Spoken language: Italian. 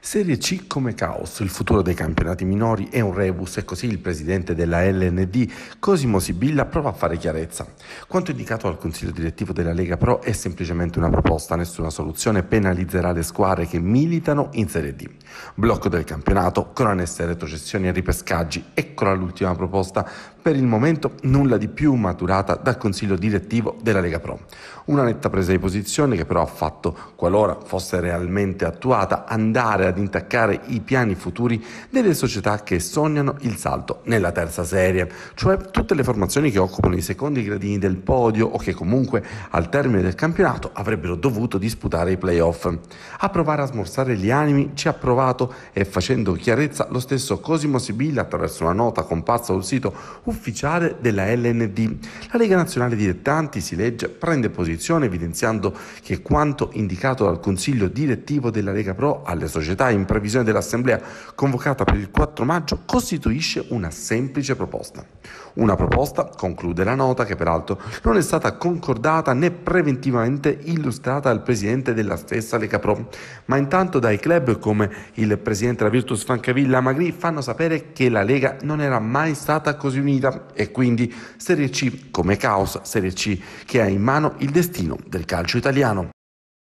Serie C come caos, il futuro dei campionati minori è un rebus e così il presidente della LND Cosimo Sibilla prova a fare chiarezza. Quanto indicato al consiglio direttivo della Lega Pro è semplicemente una proposta, nessuna soluzione penalizzerà le squadre che militano in Serie D. Blocco del campionato, cronesse, retrocessioni e ripescaggi, eccola l'ultima proposta, per il momento nulla di più maturata dal consiglio direttivo della Lega Pro. Una netta presa di posizione che però ha fatto, qualora fosse realmente attuata, andare andare ad intaccare i piani futuri delle società che sognano il salto nella terza serie, cioè tutte le formazioni che occupano i secondi gradini del podio o che comunque al termine del campionato avrebbero dovuto disputare i playoff. A provare a smorzare gli animi ci ha provato e facendo chiarezza lo stesso Cosimo Sibilla attraverso una nota comparsa sul sito ufficiale della LND. La Lega Nazionale Dilettanti, si legge, prende posizione evidenziando che quanto indicato dal Consiglio direttivo della Lega Pro alle società società in previsione dell'assemblea convocata per il 4 maggio costituisce una semplice proposta. Una proposta, conclude la nota, che peraltro non è stata concordata né preventivamente illustrata al presidente della stessa Lega Pro. ma intanto dai club come il presidente della Virtus Francavilla Magri fanno sapere che la Lega non era mai stata così unita e quindi Serie C come caos, Serie C che ha in mano il destino del calcio italiano.